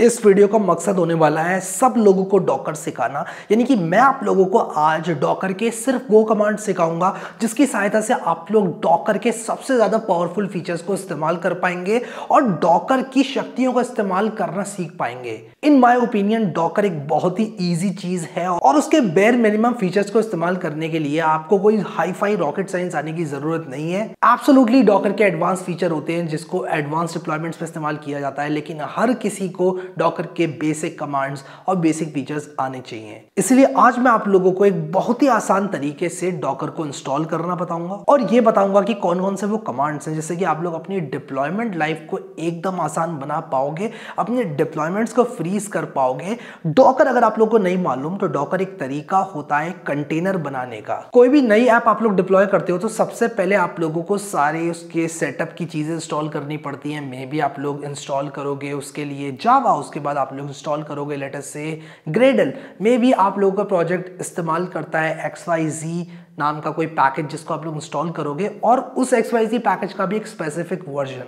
इस वीडियो का मकसद होने वाला है सब लोगों को डॉकर सिखाना यानी कि मैं आप लोगों को आज डॉकर के सिर्फ वो कमांड सिखाऊंगा जिसकी सहायता से आप लोग डॉकर के सबसे ज़्यादा पावरफुल फीचर्स को इस्तेमाल कर पाएंगे और डॉकर की शक्तियों का इस्तेमाल करना सीख पाएंगे इन माय ओपिनियन डॉकर एक बहुत ही ईजी चीज़ है और उसके बेर मिनिमम फीचर्स को इस्तेमाल करने के लिए आपको कोई हाई फाई रॉकेट साइंस आने की ज़रूरत नहीं है एब्सोलूटली डॉकर के एडवांस फीचर होते हैं जिसको एडवांस डिप्लॉयमेंट्स में इस्तेमाल किया जाता है लेकिन हर किसी को डॉकर के बेसिक कमांड्स और बेसिक फीचर्स आने चाहिए इसलिए आज मैं आप लोगों को एक बहुत ही आसान तरीके से डॉकर को इंस्टॉल करना बताऊंगा और ये बताऊंगा कि कौन कौन से वो कमांड्स हैं जैसे कि आप लोग अपनी डिप्लॉयमेंट लाइफ को एकदम आसान बना पाओगे अपने डिप्लॉयमेंट्स को फ्रीज कर पाओगे डॉकर अगर आप लोग को नहीं मालूम तो डॉकर एक तरीका होता है कंटेनर बनाने का कोई भी नई ऐप आप लोग डिप्लॉय करते हो तो सबसे पहले आप लोगों को सारे उसके सेटअप की चीजें इंस्टॉल करनी पड़ती है मे भी आप लोग इंस्टॉल करोगे उसके लिए जावा उसके बाद आप लोग इंस्टॉल करोगे लेटेस्ट से ग्रेडल मे भी आप लोगों का प्रोजेक्ट इस्तेमाल करता है एक्स वाई जी नाम का कोई पैकेज जिसको आप लोग इंस्टॉल करोगे और उस एक्स वाई जी पैकेज का भी एक स्पेसिफिक वर्जन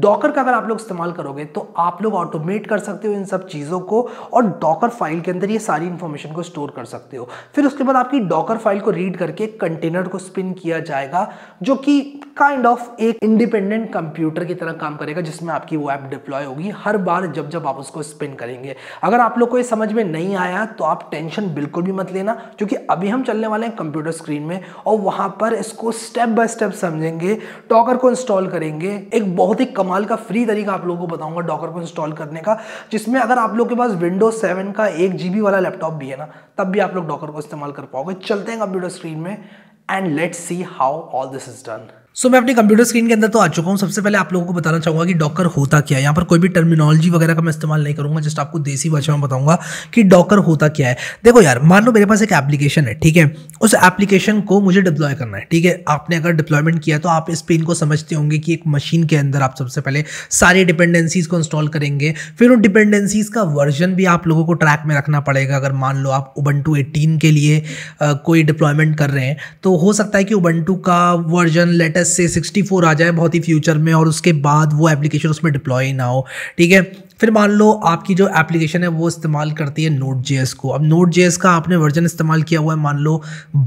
डॉकर का अगर आप लोग इस्तेमाल करोगे तो आप लोग ऑटोमेट कर सकते हो इन सब चीज़ों को और डॉकर फाइल के अंदर ये सारी इन्फॉर्मेशन को स्टोर कर सकते हो फिर उसके बाद आपकी डॉकर फाइल को रीड करके कंटेनर को स्पिन किया जाएगा जो कि काइंड ऑफ एक इंडिपेंडेंट कंप्यूटर की तरह काम करेगा जिसमें आपकी वो ऐप डिप्लॉय होगी हर बार जब जब आप उसको स्पिन करेंगे अगर आप लोग को ये समझ में नहीं आया तो आप टेंशन बिल्कुल भी मत लेना क्योंकि अभी हम चलने वाले हैं कंप्यूटर स्क्रीन में और वहाँ पर इसको स्टेप बाय स्टेप समझेंगे डॉकर को इंस्टॉल करेंगे एक बहुत ही कमाल का फ्री तरीका आप लोगों को बताऊंगा डॉकर को इंस्टॉल करने का जिसमें अगर आप लोग के पास विंडोज सेवन का एक जी वाला लैपटॉप भी है ना तब भी आप लोग डॉकर को इस्तेमाल कर पाओगे चलते हैं कंप्यूटर स्क्रीन में and let see how all this is done so so, मैं अपनी कंप्यूटर स्क्रीन के अंदर तो आ चुका हूँ सबसे पहले आप लोगों को बताना चाहूँगा कि डॉकर होता क्या है यहाँ पर कोई भी टर्मिनोलॉजी वगैरह का मैं इस्तेमाल नहीं करूँगा जस्ट आपको देसी भाषा में बताऊँगा कि डॉकर होता क्या है देखो यार मान लो मेरे पास एक एप्लीकेशन है ठीक है उस एप्लीकेशन को मुझे डिप्लॉय करना है ठीक है आपने अगर डिप्लॉयमेंट किया तो आप इस पेन को समझते होंगे कि एक मशीन के अंदर आप सबसे पहले सारी डिपेंडेंसीज़ को इंस्टॉल करेंगे फिर उन डिपेंडेंसीज़ का वर्जन भी आप लोगों को ट्रैक में रखना पड़ेगा अगर मान लो आप उबंटू एटीन के लिए कोई डिप्लॉयमेंट कर रहे हैं तो हो सकता है कि उबंटू का वर्जन लेटेस्ट एस से 64 आ जाए बहुत ही फ्यूचर में और उसके बाद वो एप्लीकेशन उसमें डिप्लॉय ना हो ठीक है फिर मान लो आपकी जो एप्लीकेशन है वो इस्तेमाल करती है नोट जे को अब नोट जे का आपने वर्जन इस्तेमाल किया हुआ है मान लो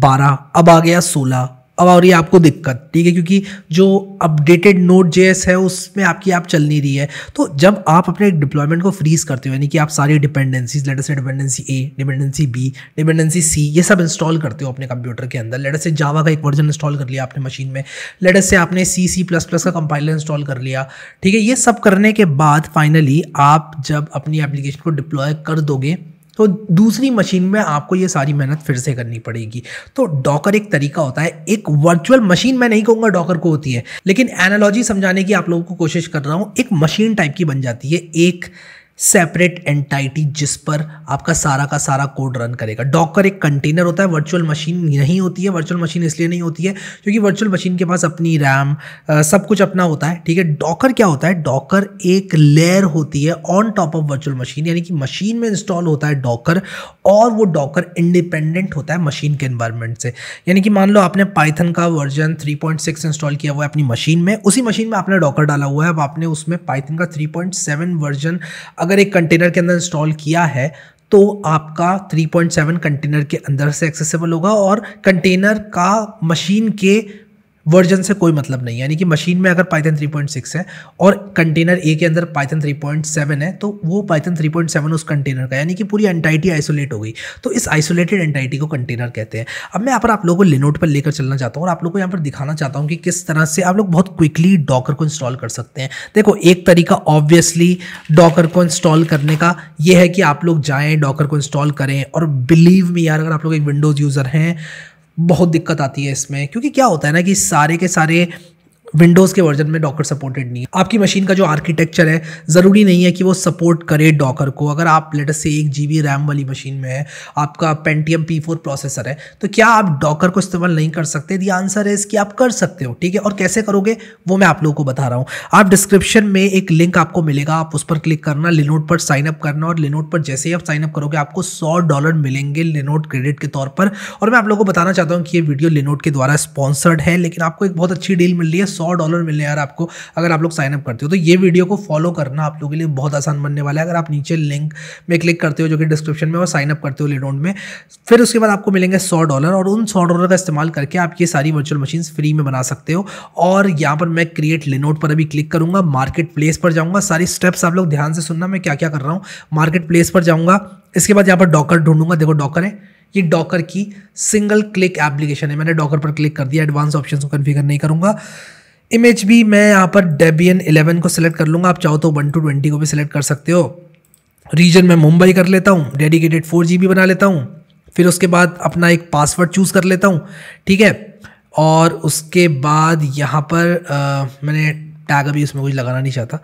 बारह अब आ गया सोलह अब और ये आपको दिक्कत ठीक है क्योंकि जो अपडेटेड नोट जे है उसमें आपकी आप चल नहीं रही है तो जब आप अपने डिप्लॉयमेंट को फ्रीज करते हो यानी कि आप सारी डिपेंडेंसीज लेटर से dependency A dependency B dependency C ये सब इंस्टॉल करते हो अपने कंप्यूटर के अंदर लेटर से जावा का एक वर्जन इंस्टॉल कर लिया आपने मशीन में लेटर से आपने सी सी प्लस प्लस का कंपाइलर इंस्टॉल कर लिया ठीक है ये सब करने के बाद फाइनली आप जब अपनी एप्लीकेशन को डिप्लॉय कर दोगे तो दूसरी मशीन में आपको ये सारी मेहनत फिर से करनी पड़ेगी तो डॉकर एक तरीका होता है एक वर्चुअल मशीन मैं नहीं कहूँगा डॉकर को होती है लेकिन एनालॉजी समझाने की आप लोगों को कोशिश कर रहा हूँ एक मशीन टाइप की बन जाती है एक सेपरेट एंटाइटी जिस पर आपका सारा का सारा कोड रन करेगा डॉकर एक कंटेनर होता है वर्चुअल मशीन नहीं होती है वर्चुअल मशीन इसलिए नहीं होती है क्योंकि वर्चुअल मशीन के पास अपनी रैम सब कुछ अपना होता है ठीक है डॉकर क्या होता है डॉकर एक लेयर होती है on top of virtual machine यानी कि मशीन में इंस्टॉल होता है डॉकर और वो डॉकर इंडिपेंडेंट होता है मशीन के एन्वायरमेंट से यानी कि मान लो आपने पाइथन का वर्जन 3.6 इंस्टॉल किया हुआ है अपनी मशीन में उसी मशीन में आपने डॉकर डाला हुआ है अब आपने उसमें पाइथन का 3.7 वर्जन अगर एक कंटेनर के अंदर इंस्टॉल किया है तो आपका 3.7 कंटेनर के अंदर से एक्सेसिबल होगा और कंटेनर का मशीन के वर्जन से कोई मतलब नहीं यानी कि मशीन में अगर पाइथन 3.6 है और कंटेनर ए के अंदर पाइथन 3.7 है तो वो पाइथन 3.7 उस कंटेनर का यानी कि पूरी एंटाइटी आइसोलेट हो गई तो इस आइसोलेटेड एंटाइटी को कंटेनर कहते हैं अब मैं यहाँ पर आप लोगों को लिनोट पर लेकर चलना चाहता हूँ और आप लोग को यहाँ पर दिखाना चाहता हूँ कि किस तरह से आप लोग बहुत क्विकली डॉकर को इंस्टॉल कर सकते हैं देखो एक तरीका ऑब्वियसली डॉकर को इंस्टॉल करने का यह है कि आप लोग जाएँ डॉकर को इंस्टॉल करें और बिलीव में यार अगर आप लोग एक विंडोज़ यूज़र हैं बहुत दिक्कत आती है इसमें क्योंकि क्या होता है ना कि सारे के सारे विंडोज़ के वर्जन में डॉकर सपोर्टेड नहीं है आपकी मशीन का जो आर्किटेक्चर है ज़रूरी नहीं है कि वो सपोर्ट करे डॉकर को अगर आप लेटस से एक जी रैम वाली मशीन में है आपका पेंटीएम पी फोर प्रोसेसर है तो क्या आप डॉकर को इस्तेमाल नहीं कर सकते दी आंसर है इसकी आप कर सकते हो ठीक है और कैसे करोगे वो मैं आप लोगों को बता रहा हूँ आप डिस्क्रिप्शन में एक लिंक आपको मिलेगा आप उस पर क्लिक करना लिनोट पर साइन अप करना और लिनोट पर जैसे ही आप साइन अप करोगे आपको सौ डॉलर मिलेंगे लिनोट क्रेडिट के तौर पर और मैं आप लोगों को बताना चाहता हूँ कि ये वीडियो लिनोट के द्वारा स्पॉन्सर्ड है लेकिन आपको एक बहुत अच्छी डील मिल रही है सौ सौ डॉलर मिलने यार आपको अगर आप लोग साइनअप करते हो तो ये वीडियो को फॉलो करना आप लोगों के लिए बहुत आसान बनने वाला है अगर आप नीचे लिंक में क्लिक करते हो जो कि डिस्क्रिप्शन में और साइनअप करते हो लेडोंट में फिर उसके बाद आपको मिलेंगे सौ डॉलर और उन सौ डॉलर का इस्तेमाल करके आप ये सारी वर्चुअल मशीन फ्री में बना सकते हो और यहाँ पर मैं क्रिएट लिनोट पर अभी क्लिक करूँगा मार्केट प्लेस पर जाऊँगा सारी स्टेप्स आप लोग ध्यान से सुनना मैं क्या क्या कर रहा हूँ मार्केट प्लेस पर जाऊँगा इसके बाद यहाँ पर डॉकर ढूंढूंगा देखो डॉकर है ये डॉकर की सिंगल क्लिक एप्लीकेशन है मैंने डॉकर पर क्लिक कर दिया एडवांस ऑप्शन को कन्फिगर नहीं करूंगा इमेज भी मैं यहाँ पर डेबियन 11 को सिलेक्ट कर लूँगा आप चाहो तो वन टू ट्वेंटी को भी सिलेक्ट कर सकते हो रीजन मैं मुंबई कर लेता हूँ डेडिकेटेड फोर जी बना लेता हूँ फिर उसके बाद अपना एक पासवर्ड चूज़ कर लेता हूँ ठीक है और उसके बाद यहाँ पर आ, मैंने टैग अभी उसमें कुछ लगाना नहीं चाहता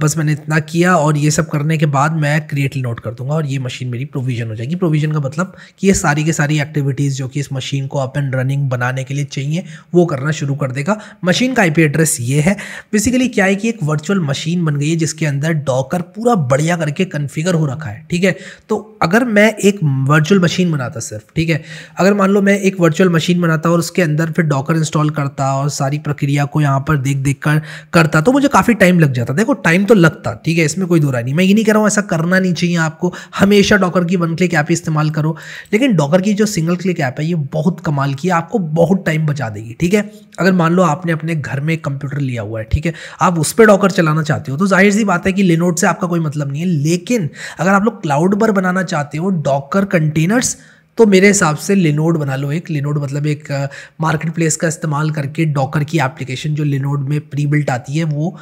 बस मैंने इतना किया और ये सब करने के बाद मैं क्रिएटली नोट कर दूंगा और ये मशीन मेरी प्रोविजन हो जाएगी प्रोविजन का मतलब कि ये सारी के सारी एक्टिविटीज़ जो कि इस मशीन को अप एंड रनिंग बनाने के लिए चाहिए वो करना शुरू कर देगा मशीन का आई एड्रेस ये है बेसिकली क्या है कि एक वर्चुअल मशीन बन गई है जिसके अंदर डॉकर पूरा बढ़िया करके कन्फिगर हो रखा है ठीक है तो अगर मैं एक वर्चुअल मशीन बनाता सिर्फ ठीक है अगर मान लो मैं एक वर्चुअल मशीन बनाता और उसके अंदर फिर डॉकर इंस्टॉल करता और सारी प्रक्रिया को यहाँ पर देख देख कर करता तो मुझे काफ़ी टाइम लग जाता देखो टाइम तो लगता ठीक है इसमें कोई दूरा नहीं मैं ये नहीं कह रहा हूँ ऐसा करना नहीं चाहिए आपको हमेशा डॉकर की वन क्लिक ऐप ही इस्तेमाल करो लेकिन डॉकर की जो सिंगल क्लिक ऐप है ये बहुत कमाल की है आपको बहुत टाइम बचा देगी ठीक है अगर मान लो आपने अपने घर में एक कंप्यूटर लिया हुआ है ठीक है आप उस पर डॉकर चलाना चाहते हो तो जाहिर सी बात है कि लेनोट से आपका कोई मतलब नहीं है लेकिन अगर आप लोग क्लाउड पर बनाना चाहते हो डॉकर कंटेनर्स तो मेरे हिसाब से लिनोड बना लो एक लिनोड मतलब एक मार्केट प्लेस का इस्तेमाल करके डॉकर की एप्लीकेशन जो लिनोड में प्री बिल्ट आती है वो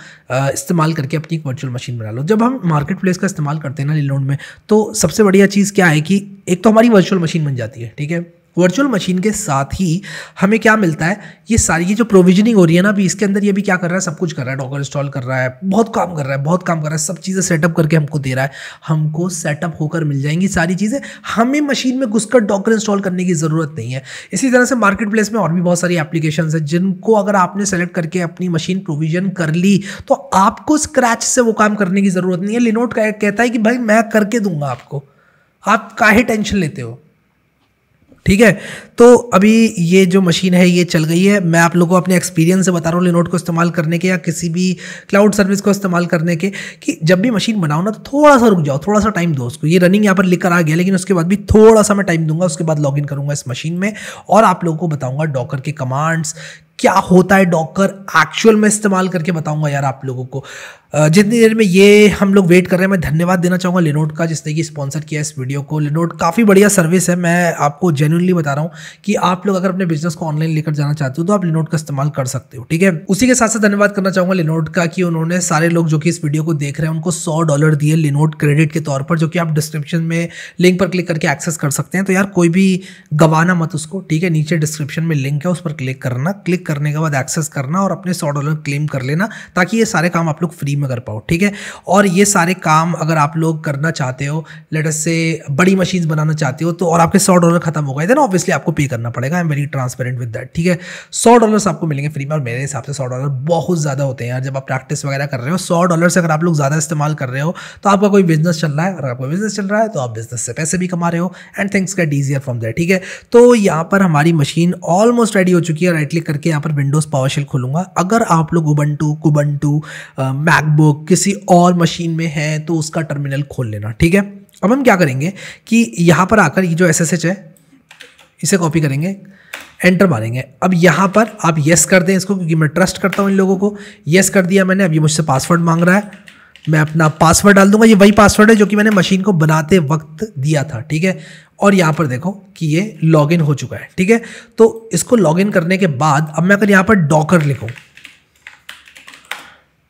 इस्तेमाल करके अपनी एक वर्चुअल मशीन बना लो जब हम मार्केट प्लेस का इस्तेमाल करते हैं ना लिनोड में तो सबसे बढ़िया चीज़ क्या है कि एक तो हमारी वर्चुअल मशीन बन जाती है ठीक है वर्चुअल मशीन के साथ ही हमें क्या मिलता है ये सारी ये जो प्रोविजनिंग हो रही है ना अभी इसके अंदर ये भी क्या कर रहा है सब कुछ कर रहा है डॉकर इंस्टॉल कर रहा है बहुत काम कर रहा है बहुत काम कर रहा है सब चीज़ें सेटअप करके हमको दे रहा है हमको सेटअप होकर मिल जाएंगी सारी चीज़ें हमें मशीन में घुसकर डॉकर इंस्टॉल करने की ज़रूरत नहीं है इसी तरह से मार्केट प्लेस में और भी बहुत सारी एप्लीकेशन है जिनको अगर आपने सेलेक्ट करके अपनी मशीन प्रोविजन कर ली तो आपको स्क्रैच से वो काम करने की ज़रूरत नहीं है लिनोट कहता है कि भाई मैं करके दूंगा आपको आप काहे टेंशन लेते हो ठीक है तो अभी ये जो मशीन है ये चल गई है मैं आप लोगों को अपने एक्सपीरियंस से बता रहा हूँ लिनोट को इस्तेमाल करने के या किसी भी क्लाउड सर्विस को इस्तेमाल करने के कि जब भी मशीन बनाओ ना तो थोड़ा सा रुक जाओ थोड़ा सा टाइम दो उसको ये रनिंग यहाँ पर लेकर आ गया लेकिन उसके बाद भी थोड़ा सा मैं टाइम दूंगा उसके बाद लॉग करूँगा इस मशीन में और आप लोगों को बताऊँगा डॉकर के कमांड्स क्या होता है डॉकर एक्चुअल में इस्तेमाल करके बताऊंगा यार आप लोगों को जितनी देर में ये हम लोग वेट कर रहे हैं मैं धन्यवाद देना चाहूँगा लिनोट का जिसने कि स्पॉन्सर किया इस वीडियो को लिनोट काफ़ी बढ़िया सर्विस है मैं आपको जेन्यूनली बता रहा हूँ कि आप लोग अगर अपने बिजनेस को ऑनलाइन लेकर जाना चाहते हो तो आप लिनोट का इस्तेमाल कर सकते हो ठीक है उसी के साथ साथ धन्यवाद करना चाहूँगा लिनोट का कि उन्होंने सारे लोग जो कि इस वीडियो को देख रहे हैं उनको सौ डॉलर दिए लिनोट क्रेडिट के तौर पर जो कि आप डिस्क्रिप्शन में लिंक पर क्लिक करके एक्सेस कर सकते हैं तो यार कोई भी गवाना मत उसको ठीक है नीचे डिस्क्रिप्शन में लिंक है उस पर क्लिक करना क्लिक करने के बाद एक्सेस करना और अपने सौ डॉलर क्लेम कर लेना ताकि ये सारे काम आप लोग फ्री में कर पाओ ठीक है और ये सारे काम अगर आप लोग करना चाहते हो लेटस से बड़ी मशीन बनाना चाहते हो तो और आपके सौ डॉलर खत्म हो गए ना ऑब्वियसली आपको पे करना पड़ेगा I am very transparent with that ठीक है सौ डॉलर आपको मिलेंगे फ्री में और मेरे हिसाब से सौ डॉलर बहुत ज़्यादा होते हैं यार जब आप प्रैक्टिस वगैरह कर रहे हो सौ डॉलर से अगर आप लोग ज़्यादा इस्तेमाल कर रहे हो तो आपका कोई बिजनेस चल रहा है अगर आपका बिजनेस चल रहा है तो आप बिजनेस से पैसे भी कमा रहे हो and things get easier from that ठीक है तो यहाँ पर हमारी मशीन ऑलमोस्ट रेडी हो चुकी है राइट क्लिक करके यहाँ पर विंडोज़ पावर खोलूंगा अगर आप लोग उबंटू कुबंटू मैकबुक किसी और मशीन में है तो उसका टर्मिनल खोल लेना ठीक है अब हम क्या करेंगे कि यहाँ पर आकर ये जो एस है इसे कॉपी करेंगे एंटर मारेंगे अब यहाँ पर आप यस कर दें इसको क्योंकि मैं ट्रस्ट करता हूँ इन लोगों को यस कर दिया मैंने अब ये मुझसे पासवर्ड मांग रहा है मैं अपना पासवर्ड डाल दूंगा ये वही पासवर्ड है जो कि मैंने मशीन को बनाते वक्त दिया था ठीक है और यहाँ पर देखो कि ये लॉगिन हो चुका है ठीक है तो इसको लॉगिन करने के बाद अब मैं अगर यहाँ पर डॉकर लिखूँ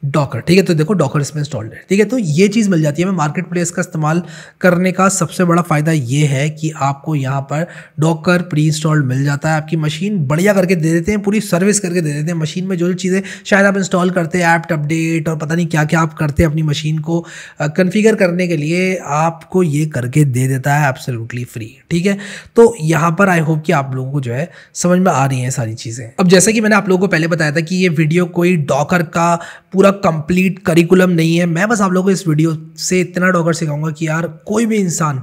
डॉकर ठीक है तो देखो डॉकर इसमें इंस्टॉल्ड है ठीक है तो ये चीज़ मिल जाती है हमें मार्केट प्लेस का इस्तेमाल करने का सबसे बड़ा फ़ायदा ये है कि आपको यहाँ पर डॉकर प्री इंस्टॉल्ड मिल जाता है आपकी मशीन बढ़िया करके दे देते हैं पूरी सर्विस करके दे देते हैं मशीन में जो जो चीज़ें शायद आप इंस्टॉल करते हैं ऐप्ट अपडेट और पता नहीं क्या क्या आप करते हैं अपनी मशीन को कन्फिगर करने के लिए आपको ये करके दे देता है एब्सोल्युटली फ्री ठीक है तो यहाँ पर आई होप कि आप लोगों को जो है समझ में आ रही हैं सारी चीज़ें अब जैसे कि मैंने आप लोगों को पहले बताया था कि ये वीडियो कोई डॉकर का पूरा पूरा कंप्लीट करिकुलम नहीं है मैं बस आप लोगों को इस वीडियो से इतना डॉगर सिखाऊंगा कि यार कोई भी इंसान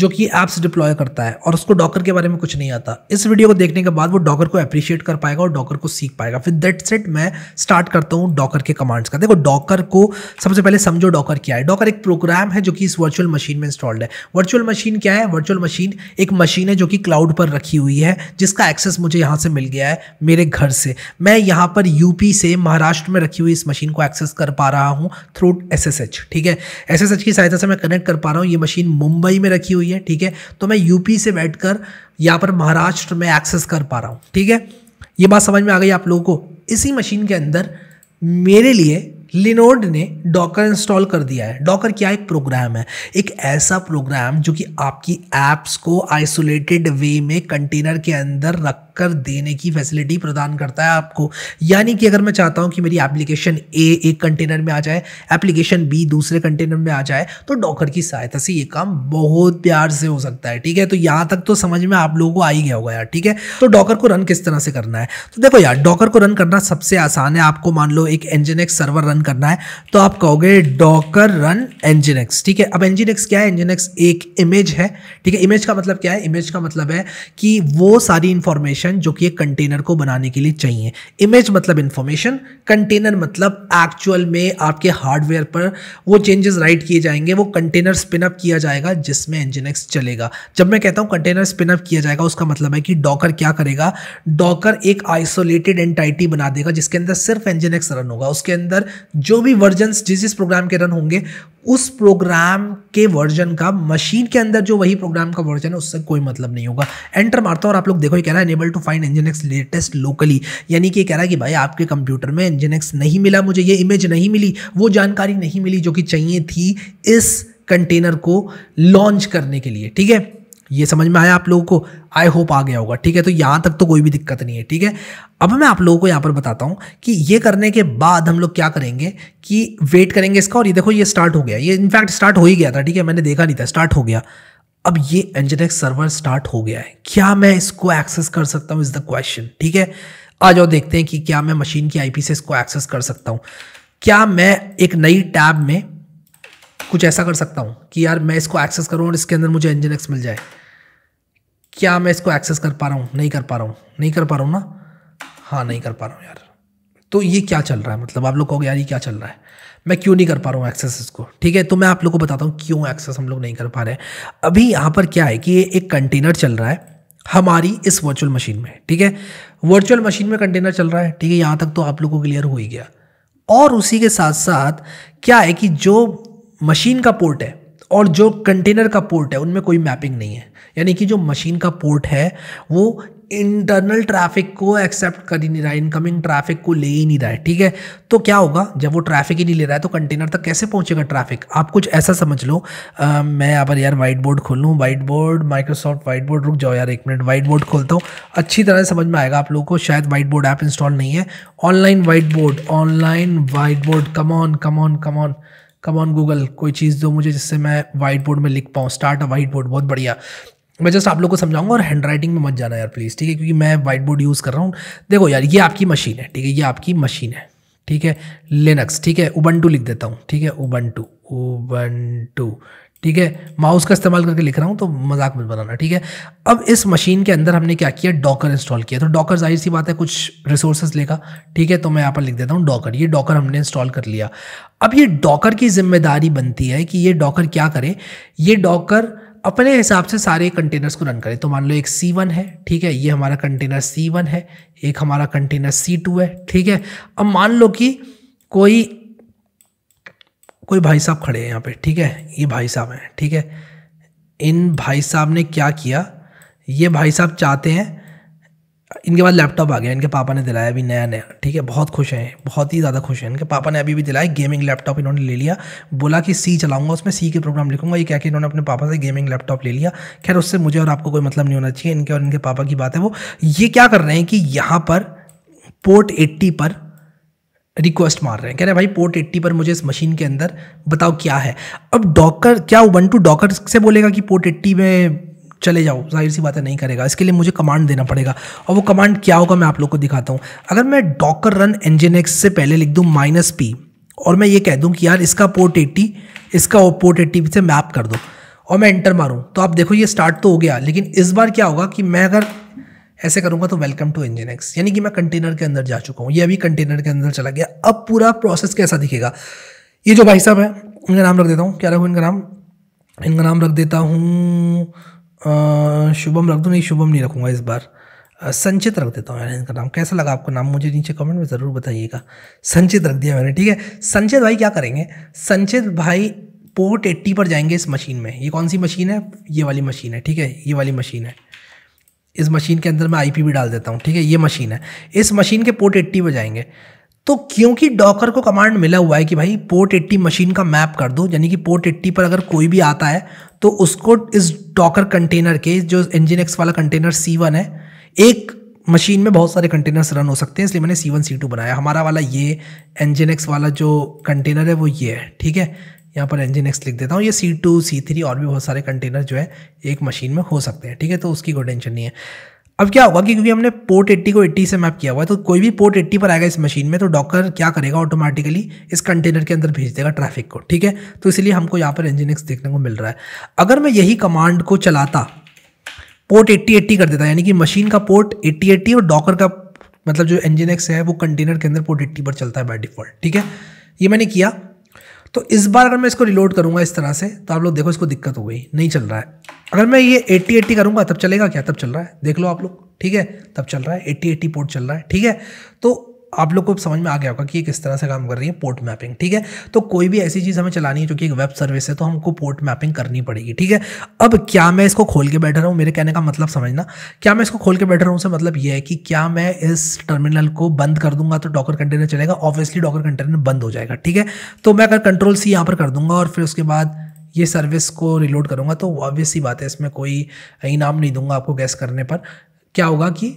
जो कि ऐप्स डिप्लॉय करता है और उसको डॉकर के बारे में कुछ नहीं आता इस वीडियो को देखने के बाद वो डॉकर को अप्रिशिएट कर पाएगा और डॉकर को सीख पाएगा फिर दैट सेट मैं स्टार्ट करता हूँ डॉकर के कमांड्स का देखो डॉकर को सबसे पहले समझो डॉकर क्या है डॉकर एक प्रोग्राम है जो कि इस वर्चुअल मशीन में इंस्टॉल्ड है वर्चुअल मशीन क्या है वर्चुअल मशीन एक मशीन है जो कि क्लाउड पर रखी हुई है जिसका एक्सेस मुझे यहाँ से मिल गया है मेरे घर से मैं यहाँ पर यूपी से महाराष्ट्र में रखी हुई इस मशीन को एक्सेस कर पा रहा हूँ थ्रू एस ठीक है एस की सहायता से मैं कनेक्ट कर पा रहा हूँ ये मशीन मुंबई में रखी हुई हुई है ठीक है तो मैं यूपी से बैठकर यहाँ पर महाराष्ट्र में एक्सेस कर पा रहा हूँ ठीक है ये बात समझ में आ गई आप लोगों को इसी मशीन के अंदर मेरे लिए लिनोड ने डॉकर इंस्टॉल कर दिया है डॉकर क्या एक प्रोग्राम है एक ऐसा प्रोग्राम जो कि आपकी ऐप्स को आइसोलेटेड वे में कंटेनर के अंदर रख कर देने की फैसिलिटी प्रदान करता है आपको यानी कि अगर मैं चाहता हूँ कि मेरी एप्लीकेशन ए एक कंटेनर में आ जाए एप्लीकेशन बी दूसरे कंटेनर में आ जाए तो डॉकर की सहायता से ये काम बहुत प्यार से हो सकता है ठीक है तो यहाँ तक तो समझ में आप लोगों को आ ही गया होगा यार ठीक है तो डॉकर को रन किस तरह से करना है तो देखो यार डॉकर को रन करना सबसे आसान है आपको मान लो एक एनजिनेक्स सर्वर रन करना है तो आप कहोगे डॉकर रन एनजिनेक्स ठीक है अब एनजिनेक्स क्या है एनजिनेक्स एक इमेज है ठीक है इमेज का मतलब क्या है इमेज का मतलब है कि वो सारी इंफॉर्मेशन इन्फॉर्मेशन जो कि एक कंटेनर को बनाने के लिए चाहिए इमेज मतलब इन्फॉर्मेशन कंटेनर मतलब एक्चुअल में आपके हार्डवेयर पर वो चेंजेस राइट किए जाएंगे वो कंटेनर स्पिनअप किया जाएगा जिसमें इंजिनेक्स चलेगा जब मैं कहता हूँ कंटेनर स्पिनअप किया जाएगा उसका मतलब है कि डॉकर क्या करेगा डॉकर एक आइसोलेटेड एंटाइटी बना देगा जिसके अंदर सिर्फ इंजिनेक्स रन होगा उसके अंदर जो भी वर्जन जिस जिस प्रोग्राम के रन होंगे उस प्रोग्राम के वर्जन का मशीन के अंदर जो वही प्रोग्राम का वर्जन है उससे कोई मतलब नहीं होगा एंटर मारता हूँ और आप लोग देखो ये कह रहा है unable to find nginx latest locally यानी कि कह रहा है कि भाई आपके कंप्यूटर में इंजन एक्स नहीं मिला मुझे ये इमेज नहीं मिली वो जानकारी नहीं मिली जो कि चाहिए थी इस कंटेनर को लॉन्च करने के लिए ठीक है ये समझ में आया आप लोगों को आई होप आ गया होगा ठीक है तो यहाँ तक तो कोई भी दिक्कत नहीं है ठीक है अब मैं आप लोगों को यहाँ पर बताता हूँ कि ये करने के बाद हम लोग क्या करेंगे कि वेट करेंगे इसका और ये देखो ये स्टार्ट हो गया ये इनफैक्ट स्टार्ट हो ही गया था ठीक है मैंने देखा नहीं था स्टार्ट हो गया अब ये एंजनेक्स सर्वर स्टार्ट हो गया है क्या मैं इसको एक्सेस कर सकता हूँ इज़ द क्वेश्चन ठीक है आ जाओ देखते हैं कि क्या मैं मशीन की आईपी से इसको एक्सेस कर सकता हूँ क्या मैं एक नई टैब में कुछ ऐसा कर सकता हूँ कि यार मैं इसको एक्सेस करूँ और इसके अंदर मुझे इंजन मिल जाए क्या मैं इसको एक्सेस कर पा रहा हूँ नहीं कर पा रहा हूँ नहीं कर पा रहा हूँ ना हाँ नहीं कर पा रहा हूँ यार तो ये क्या चल रहा है मतलब आप लोग कहोगे यार ये क्या चल रहा है मैं क्यों नहीं कर पा रहा हूँ एक्सेस इसको ठीक है तो मैं आप लोग को बताता हूँ क्यों एक्सेस हम लोग नहीं कर पा रहे हैं अभी यहाँ पर क्या है कि ये एक कंटेनर चल रहा है हमारी इस वर्चुअल मशीन में ठीक है वर्चुअल मशीन में कंटेनर चल रहा है ठीक है यहाँ तक तो आप लोगों को क्लियर हो ही गया और उसी के साथ साथ क्या है कि जो मशीन का पोर्ट है और जो कंटेनर का पोर्ट है उनमें कोई मैपिंग नहीं है यानी कि जो मशीन का पोर्ट है वो इंटरनल ट्रैफिक को एक्सेप्ट कर ही नहीं रहा है इनकमिंग ट्रैफिक को ले ही नहीं रहा है ठीक है तो क्या होगा जब वो ट्रैफिक ही नहीं ले रहा है तो कंटेनर तक कैसे पहुंचेगा ट्रैफिक आप कुछ ऐसा समझ लो आ, मैं अब यार वाइट बोर्ड खोल लूँ whiteboard Microsoft whiteboard रुक जाओ यार एक मिनट वाइट बोर्ड खोलता हूँ अच्छी तरह समझ में आएगा आप लोगों को शायद वाइट बोर्ड ऐप इंस्टॉल नहीं है online whiteboard online whiteboard come on come on come on come on Google कोई चीज़ दो मुझे जिससे मैं वाइट बोर्ड में लिख पाऊँ स्टार्ट अ वाइट बोर्ड बहुत बढ़िया मैं जस्ट आप लोग को समझाऊंगा और हैंड राइटिंग में मत जाना यार प्लीज़ ठीक है क्योंकि मैं वाइट बोर्ड यूज़ कर रहा हूँ देखो यार ये आपकी मशीन है ठीक है ये आपकी मशीन है ठीक है लिनक्स ठीक है उबंटू लिख देता हूँ ठीक है उबंटू उबंटू ठीक है माउस का इस्तेमाल करके लिख रहा हूँ तो मजाक मत बनाना ठीक है अब इस मशीन के अंदर हमने क्या किया डॉकर इंस्टॉल किया तो डॉकर जाहिर सी बात है कुछ रिसोर्सेज लेगा ठीक है तो मैं यहाँ पर लिख देता हूँ डॉकर ये डॉकर हमने इंस्टॉल कर लिया अब ये डॉकर की जिम्मेदारी बनती है कि ये डॉकर क्या करे ये डॉकर अपने हिसाब से सारे कंटेनर्स को रन करें तो मान लो एक सी वन है ठीक है ये हमारा कंटेनर सी वन है एक हमारा कंटेनर सी टू है ठीक है अब मान लो कि कोई कोई भाई साहब खड़े हैं यहाँ पे ठीक है ये भाई साहब हैं ठीक है इन भाई साहब ने क्या किया ये भाई साहब चाहते हैं इनके बाद लैपटॉप आ गया इनके पापा ने दिलाया अभी नया नया ठीक है बहुत खुश हैं बहुत ही ज़्यादा खुश हैं इनके पापा ने अभी भी दिलाया गेमिंग लैपटॉप इन्होंने ले लिया बोला कि सी चलाऊंगा उसमें सी के प्रोग्राम लिखूंगा ये क्या कि इन्होंने अपने पापा से गेमिंग लैपटॉप ले लिया खैर उससे मुझे और आपको कोई मतलब नहीं होना चाहिए इनके और इनके पापा की बात है वो ये क्या कर रहे हैं कि यहाँ पर पोर्ट एट्टी पर रिक्वेस्ट मार रहे हैं कह रहे हैं भाई पोर्ट एट्टी पर मुझे इस मशीन के अंदर बताओ क्या है अब डॉकर क्या वन टू डॉकर से बोलेगा कि पोर्ट एट्टी में चले जाओ जाहिर सी बातें नहीं करेगा इसके लिए मुझे कमांड देना पड़ेगा और वो कमांड क्या होगा मैं आप लोग को दिखाता हूँ अगर मैं डॉकर रन इंजन से पहले लिख दूँ माइनस पी और मैं ये कह दूँ कि यार इसका पोर्ट एट्टी इसका पोर्ट एट्टी से मैप कर दो और मैं एंटर मारूँ तो आप देखो ये स्टार्ट तो हो गया लेकिन इस बार क्या होगा कि मैं अगर ऐसे करूँगा तो वेलकम टू इंजन एक्स यानी कि मैं कंटेनर के अंदर जा चुका हूँ ये अभी कंटेनर के अंदर चला गया अब पूरा प्रोसेस कैसा दिखेगा ये जो भाई साहब है उनका नाम रख देता हूँ क्या रखूँ इनका नाम इनका नाम रख देता हूँ शुभम रख दूँ नहीं शुभम नहीं रखूँगा इस बार संचित रख देता हूँ यार इनका नाम कैसा लगा आपको नाम मुझे नीचे कमेंट में ज़रूर बताइएगा संचित रख दिया मैंने ठीक है संचित भाई क्या करेंगे संचित भाई पोर्ट एट्टी पर जाएंगे इस मशीन में ये कौन सी मशीन है ये वाली मशीन है ठीक है ये वाली मशीन है इस मशीन के अंदर मैं आई भी डाल देता हूँ ठीक है ये मशीन है इस मशीन के पोर्ट एट्टी पर जाएंगे तो क्योंकि डॉकर को कमांड मिला हुआ है कि भाई पोर्ट एट्टी मशीन का मैप कर दो यानी कि पोर्ट एट्टी पर अगर कोई भी आता है तो उसको इस डॉकर कंटेनर के जो इंजिन एक्स वाला कंटेनर सी वन है एक मशीन में बहुत सारे कंटेनर्स रन हो सकते हैं इसलिए मैंने सी वन सी टू बनाया हमारा वाला ये एनजिन एक्स वाला जो कंटेनर है वो ये है ठीक है यहाँ पर एनजिन एक्स लिख देता हूँ ये सी टू सी थ्री और भी बहुत सारे कंटेनर जो है एक मशीन में हो सकते हैं ठीक है तो उसकी कोई टेंशन नहीं है अब क्या होगा कि क्योंकि हमने पोर्ट एट्टी को एट्टी से मैप किया हुआ है तो कोई भी पोर्ट एट्टी पर आएगा इस मशीन में तो डॉकर क्या करेगा ऑटोमेटिकली इस कंटेनर के अंदर भेज देगा ट्रैफिक को ठीक है तो इसलिए हमको यहाँ पर इंजिन एक्स देखने को मिल रहा है अगर मैं यही कमांड को चलाता पोर्ट एट्टी एट्टी कर देता यानी कि मशीन का पोर्ट एट्टी एट्टी और डॉकर का मतलब जो इंजिन एक्स है वो कंटेनर के अंदर पोर्ट एट्टी पर चलता है बाय डिफॉल्ट ठीक है ये मैंने किया तो इस बार अगर मैं इसको रिलोड करूँगा इस तरह से तो आप लोग देखो इसको दिक्कत हो गई नहीं चल रहा है अगर मैं ये एट्टी एट्टी करूँगा तब चलेगा क्या तब चल रहा है देख लो आप लोग ठीक है तब चल रहा है एट्टी एट्टी पोर्ट चल रहा है ठीक है तो आप लोग को समझ में आ गया होगा कि ये किस तरह से काम कर रही है पोर्ट मैपिंग ठीक है तो कोई भी ऐसी चीज़ हमें चलानी है जो कि एक वेब सर्विस है तो हमको पोर्ट मैपिंग करनी पड़ेगी ठीक है अब क्या मैं इसको खोल के बैठा हूँ मेरे कहने का मतलब समझना क्या मैं इसको खोल के बैठा हूँ से मतलब ये है कि क्या मैं इस टर्मिनल को बंद कर दूंगा तो डॉकर कंटेनर चलेगा ऑब्वियसली डॉकर कंटेनर बंद हो जाएगा ठीक है तो मैं अगर कंट्रोल सी यहाँ पर कर दूंगा और फिर उसके बाद ये सर्विस को रिलोड करूँगा तो ऑब्वियस बात है इसमें कोई इनाम नहीं दूंगा आपको गैस करने पर क्या होगा कि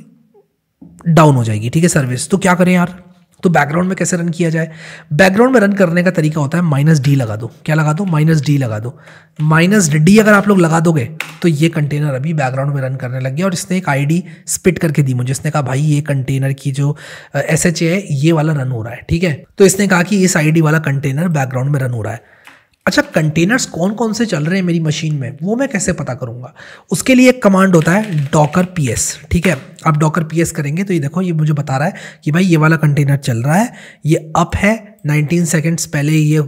डाउन हो जाएगी ठीक है सर्विस तो क्या करें यार तो बैकग्राउंड में कैसे रन किया जाए बैकग्राउंड में रन करने का तरीका होता है माइनस डी लगा दो क्या लगा दो माइनस डी लगा दो माइनस डी अगर आप लोग लगा दोगे तो ये कंटेनर अभी बैकग्राउंड में रन करने लग गया और इसने एक आईडी स्पिट करके दी मुझे इसने कहा भाई ये कंटेनर की जो एस है ये वाला रन हो रहा है ठीक है तो इसने कहा कि इस आई वाला कंटेनर बैकग्राउंड में रन हो रहा है अच्छा कंटेनर्स कौन कौन से चल रहे हैं मेरी मशीन में वो मैं कैसे पता करूँगा उसके लिए एक कमांड होता है डॉकर पी एस ठीक है आप डॉकर पी एस करेंगे तो ये देखो ये मुझे बता रहा है कि भाई ये वाला कंटेनर चल रहा है ये अप है 19 सेकंड्स पहले ये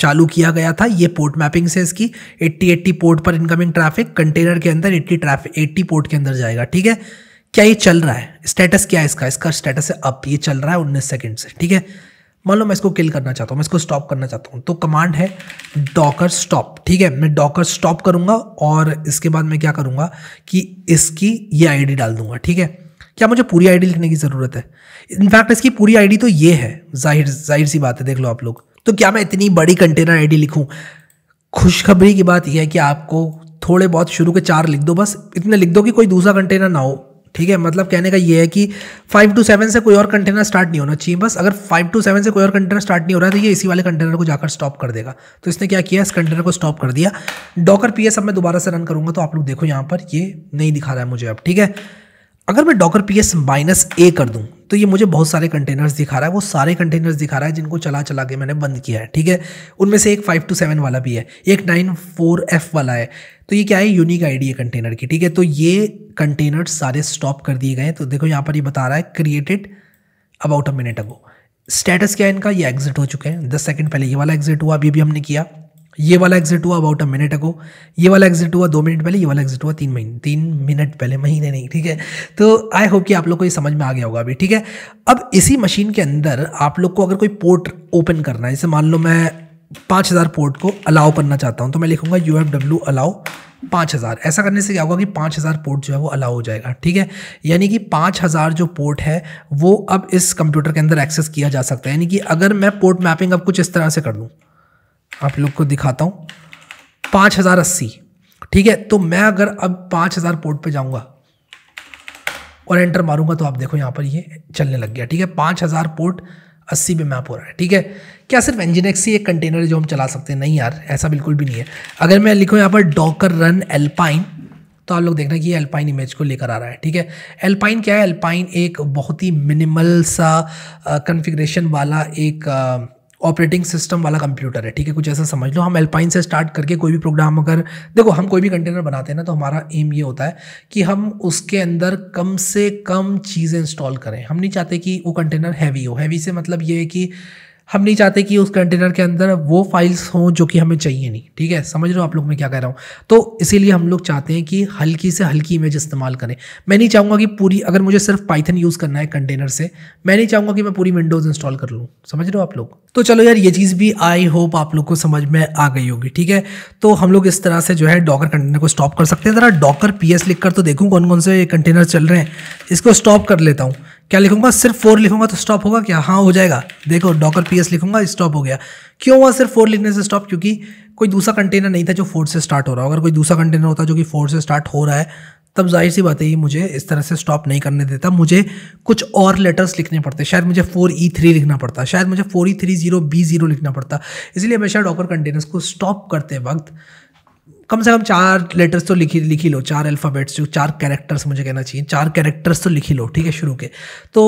चालू किया गया था ये पोर्ट मैपिंग से इसकी 80 80 पोर्ट पर इनकमिंग ट्रैफिक कंटेनर के अंदर 80 ट्रैफिक 80 पोर्ट के अंदर जाएगा ठीक है क्या ये चल रहा है स्टेटस क्या है इसका इसका स्टेटस है अप ये चल रहा है उन्नीस सेकेंड से ठीक है मान लो मैं इसको किल करना चाहता हूँ मैं इसको स्टॉप करना चाहता हूँ तो कमांड है डॉकर स्टॉप ठीक है मैं डॉकर स्टॉप करूँगा और इसके बाद मैं क्या करूँगा कि इसकी ये आईडी डाल दूंगा ठीक है क्या मुझे पूरी आईडी लिखने की ज़रूरत है इनफैक्ट इसकी पूरी आईडी तो ये है जाहिर जाहिर सी बात है देख लो आप लोग तो क्या मैं इतनी बड़ी कंटेनर डी लिखूँ खुशखबरी की बात यह है कि आपको थोड़े बहुत शुरू के चार लिख दो बस इतने लिख दो कि कोई दूसरा कंटेनर ना हो ठीक है मतलब कहने का ये है कि फाइव टू सेवन से कोई और कंटेनर स्टार्ट नहीं होना चाहिए बस अगर फाइव टू सेवन से कोई और कंटेनर स्टार्ट नहीं हो रहा है तो ये इसी वाले कंटेनर को जाकर स्टॉप कर देगा तो इसने क्या किया इस कंटेनर को स्टॉप कर दिया डॉकर पी एस अब मैं दोबारा से रन करूँगा तो आप लोग देखो यहाँ पर ये नहीं दिखा रहा है मुझे अब ठीक है अगर मैं Docker P S minus A कर दूँ तो ये मुझे बहुत सारे कंटेनर्स दिखा रहा है वो सारे कंटेनर्स दिखा रहा है जिनको चला चला के मैंने बंद किया है ठीक है उनमें से एक फाइव टू सेवन वाला भी है एक नाइन फोर एफ वाला है तो ये क्या है यूनिक आईडी है कंटेनर की ठीक है तो ये कंटेनर सारे स्टॉप कर दिए गए तो देखो यहाँ पर ये बता रहा है created about a minute ago status क्या है इनका ये एग्जिट हो चुके हैं दस सेकंड पहले ये वाला एग्जिट हुआ अभी भी हमने किया ये वाला एग्जिट हुआ अबाउट अ मिनट अगो ये वाला एग्जिट हुआ दो मिनट पहले ये वाला एग्जिट हुआ तीन महीने तीन मिनट पहले महीने नहीं ठीक है तो आई होप कि आप लोग को ये समझ में आ गया होगा अभी ठीक है अब इसी मशीन के अंदर आप लोग को अगर कोई पोर्ट ओपन करना है जैसे मान लो मैं पाँच हज़ार पोर्ट को अलाउ करना चाहता हूँ तो मैं लिखूँगा यू एफ डब्ल्यू अलाउ पाँच हज़ार ऐसा करने से क्या होगा कि पाँच हज़ार पोर्ट जो है वो अलाउ हो जाएगा ठीक है यानी कि पाँच हज़ार जो पोर्ट है वो अब इस कंप्यूटर के अंदर एक्सेस किया जा सकता है यानी कि अगर मैं पोर्ट मैपिंग अब कुछ इस तरह से कर दूँ आप लोग को दिखाता हूँ पाँच हज़ार अस्सी ठीक है तो मैं अगर अब पाँच हज़ार पोर्ट पर जाऊँगा और एंटर मारूंगा तो आप देखो यहाँ पर ये चलने लग गया ठीक है पाँच हज़ार पोर्ट अस्सी पे मैप हो रहा है ठीक है क्या सिर्फ एंजिन एक्स ही एक कंटेनर है जो हम चला सकते हैं नहीं यार ऐसा बिल्कुल भी नहीं है अगर मैं लिखूँ यहाँ पर डॉकर रन एल्पाइन तो आप लोग देखना कि ये एल्पाइन इमेज को लेकर आ रहा है ठीक है एल्पाइन क्या है एल्पाइन एक बहुत ही मिनिमल सा कन्फिग्रेशन वाला एक ऑपरेटिंग सिस्टम वाला कंप्यूटर है ठीक है कुछ ऐसा समझ लो हम एल्पाइन से स्टार्ट करके कोई भी प्रोग्राम अगर देखो हम कोई भी कंटेनर बनाते हैं ना तो हमारा एम ये होता है कि हम उसके अंदर कम से कम चीज़ें इंस्टॉल करें हम नहीं चाहते कि वो कंटेनर हैवी हो हैवी से मतलब ये है कि हम नहीं चाहते कि उस कंटेनर के अंदर वो फाइल्स हों जो कि हमें चाहिए नहीं ठीक है समझ रहे हो आप लोग मैं क्या कह रहा हूँ तो इसीलिए हम लोग चाहते हैं कि हल्की से हल्की इमेज इस्तेमाल करें मैं नहीं चाहूँगा कि पूरी अगर मुझे सिर्फ पाइथन यूज़ करना है कंटेनर से मैं नहीं चाहूँगा कि मैं पूरी विंडोज़ इंस्टॉल कर लूँ समझ रहे हो आप लोग तो चलो यार ये चीज़ भी आई होप आप लोग को समझ में आ गई होगी ठीक है तो हम लोग इस तरह से जो है डॉकर कंटेनर को स्टॉप कर सकते हैं ज़रा डॉकर पी लिख कर तो देखूँ कौन कौन से कंटेनर चल रहे हैं इसको स्टॉप कर लेता हूँ क्या लिखूंगा सिर्फ फोर लिखूंगा तो स्टॉप होगा क्या हाँ हो जाएगा देखो डॉकर पी लिखूंगा स्टॉप हो गया क्यों हुआ सिर्फ फोर लिखने से स्टॉप क्योंकि कोई दूसरा कंटेनर नहीं था जो फोर से स्टार्ट हो रहा हो अगर कोई दूसरा कंटेनर होता जो कि फोर से स्टार्ट हो रहा है तब जाहिर सी बात है ये मुझे इस तरह से स्टॉप नहीं करने देता मुझे कुछ और लेटर्स लिखने पड़ते शायद मुझे फोर ई थ्री लिखना पड़ता शायद मुझे four E three zero B zero लिखना पड़ता इसलिए हमेशा डॉकर कंटेनर्स को स्टॉप करते वक्त कम से कम चार लेटर्स तो लिखी लिखी लो चार अल्फ़ाबेट्स जो चार कैरेक्टर्स मुझे कहना चाहिए चार कैरेक्टर्स तो लिखी लो ठीक है शुरू के तो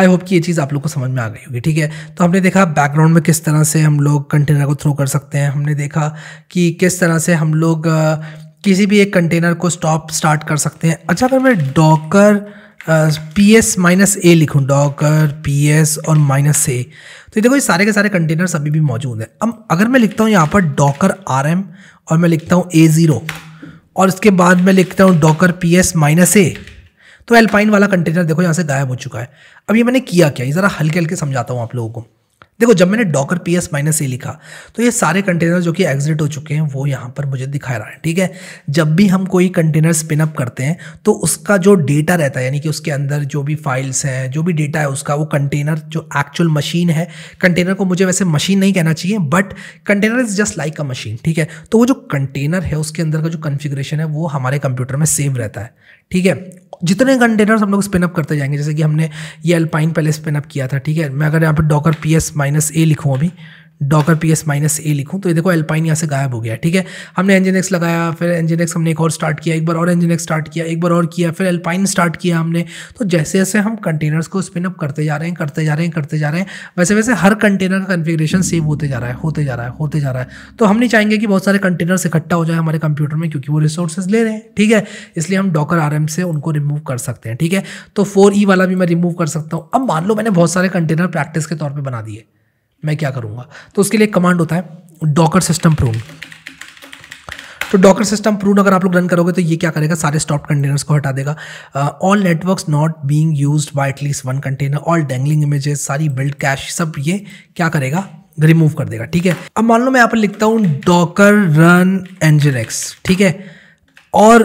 आई होप कि ये चीज़ आप लोग को समझ में आ गई होगी ठीक है तो हमने देखा बैकग्राउंड में किस तरह से हम लोग कंटेनर को थ्रो कर सकते हैं हमने देखा कि किस तरह से हम लोग किसी भी एक कंटेनर को स्टॉप स्टार्ट कर सकते हैं अच्छा अगर मैं Docker P S minus A लिखूँ डॉकर पी एस और माइनस ए तो ये देखो ये सारे के सारे कंटेनर्स अभी भी मौजूद हैं अब अगर मैं लिखता हूँ यहाँ पर डॉकर आर एम और मैं लिखता हूँ ए ज़ीरो और उसके बाद मैं लिखता हूँ Docker P S minus A तो एल्पाइन वाला कंटेनर देखो यहाँ से गायब हो चुका है अब ये मैंने किया क्या ये ज़रा हल्के हल्के समझाता हूँ आप लोगों को देखो जब मैंने Docker P S minus A लिखा तो ये सारे कंटेनर जो कि एग्जिट हो चुके हैं वो यहाँ पर मुझे दिखा रहा है ठीक है जब भी हम कोई कंटेनर स्पिन अप करते हैं तो उसका जो डेटा रहता है यानी कि उसके अंदर जो भी फाइल्स हैं जो भी डेटा है उसका वो कंटेनर जो एक्चुअल मशीन है कंटेनर को मुझे वैसे मशीन नहीं कहना चाहिए but container is just like a machine ठीक है तो वो जो कंटेनर है उसके अंदर का जो कन्फिग्रेशन है वो हमारे कंप्यूटर में सेव रहता है ठीक है जितने कंटेनर्स हम लोग स्पिन अप करते जाएंगे जैसे कि हमने ये अल्पाइन पहले स्पिन अप किया था ठीक है मैं अगर यहाँ पर Docker P S minus A लिखूँ अभी Docker P S minus A लिखूँ तो ये देखो एल्पाइन यहाँ से गायब हो गया ठीक है हमने एंजिन लगाया फिर एंजिन हमने एक और स्टार्ट किया एक बार और एंजिन स्टार्ट किया एक बार और किया फिर एल्पाइन स्टार्ट किया हमने तो जैसे जैसे हम कंटेनर्स को स्पिन अप करते जा रहे हैं करते जा रहे हैं करते जा रहे हैं वैसे वैसे हर कंटेनर का कन्फिग्रेशन सेव होते जा रहा है होते जा रहा है होते जा रहा है तो हम नहीं चाहेंगे कि बहुत सारे कंटेनर्स इकट्ठा हो जाए हमारे कंप्यूटर में क्योंकि वो रिसोर्सेज ले रहे हैं ठीक है इसलिए हम डॉकर आर से उनको रिमूव कर सकते हैं ठीक है तो फोर ई e वाला भी मैं रिमूव कर सकता हूँ अब मान लो मैंने बहुत सारे कंटेनर प्रैक्टिस के तौर पर बना दिए मैं क्या करूँगा तो उसके लिए कमांड होता है डॉकर सिस्टम प्रून तो डॉकर सिस्टम प्रून अगर आप लोग रन करोगे तो ये क्या करेगा सारे स्टॉप कंटेनर्स को हटा देगा all networks not being used by at least one container all dangling images सारी बिल्ड कैश सब ये क्या करेगा रिमूव कर देगा ठीक है अब मान लो मैं यहाँ पर लिखता हूँ डॉकर रन एंजिलेक्स ठीक है और